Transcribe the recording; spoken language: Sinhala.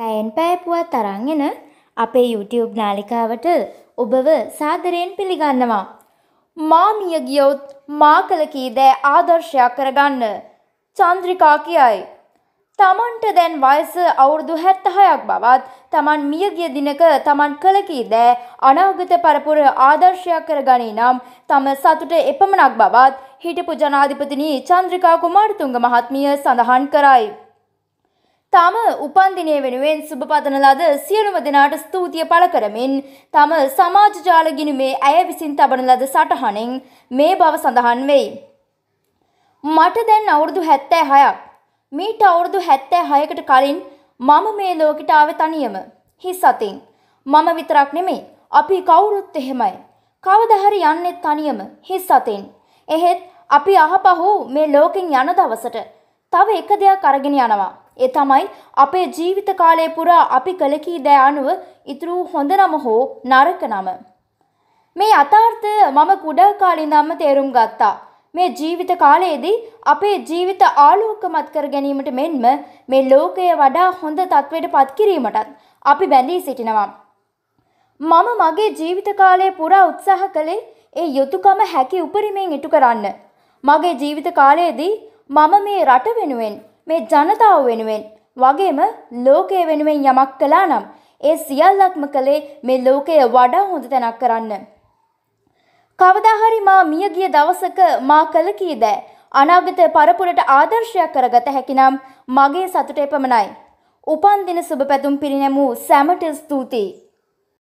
පැයෙන් පැය පුවත් තරන් එන අපේ YouTube නාලිකාවට ඔබව සාදරයෙන් පිළිගන්නවා. මා මිය ගියොත් මා කළ කී දෑ ආදර්ශයක් කරගන්න. චන්ද්‍රිකා කියයි. තමන්ට දැන් වයස අවුරුදු 76ක් බවත් තමන් මියගිය දිනක තමන් කළ කී දෑ අනාගත පරපුර ආදර්ශයක් කරගනී නම් තම සතුට එපමණක් බවත් හිටපු ජනාධිපතිනි චන්ද්‍රිකා කුමාරතුංග මහත්මිය සඳහන් කරයි. තම උපන්දිනය වෙනුවෙන් සුභ පතන ලද සියලුම දෙනාට ස්තුතිය පළ කරමින් තම සමාජ ජාල ගිණුමේ ඇය විසින් තබන ලද සටහනෙන් මේ බව සඳහන් වෙයි. මට දැන් අවුරුදු 76ක්. මීට අවුරුදු 76කට කලින් මම මේ ලෝකෙට ආවේ තනියම. හිස් අතින්. මම විතරක් නෙමෙයි. අපි කවුරුත් එහෙමයි. කවදා හරි යන්නේ තනියම හිස් අතින්. එහෙත් අපි අහපහු මේ ලෝකෙන් යන දවසට තව එක දෙයක් අරගෙන යනවා. ඒ තමයි අපේ ජීවිත කාලය පුරා අපි කළ කී දෑ අනුව ඉතුරු හොඳ නම හෝ නරක නම. මේ යථාර්ථය මම කුඩා කාලින්දම්ම තේරුම් ගත්තා. මේ ජීවිත කාලයේදී අපේ ජීවිත ආලෝකමත් කර ගැනීමට මෙන්ම මේ ලෝකය වඩා හොඳ තත්ත්වයට පත් කිරීමටත් අපි බැඳී සිටිනවා. මම මගේ ජීවිත කාලය පුරා උත්සාහ කළේ ඒ යුතුයකම හැකි උපරිමයෙන් ඉටු කරන්න. මගේ ජීවිත කාලයේදී මම මේ රට වෙනුවෙන් මේ ජනතාව වෙනුවෙන් වගේම ලෝකය වෙනුවෙන් යමක් කලා නම් ඒ සියල්ලක්ම කළේ මේ ලෝකය වඩා හොඳ තැනක් කරන්න. කවදාහරි මා මියගිය දවසක මා කළ කීදෑ අනාගත පරපුරට ආදර්ශයක් කරගත හැකිනම් මගේ සතුට එපමණයි. උපන්දින සුභ පැතුම් පිරිනැමූ සැමට ස්තුතියි.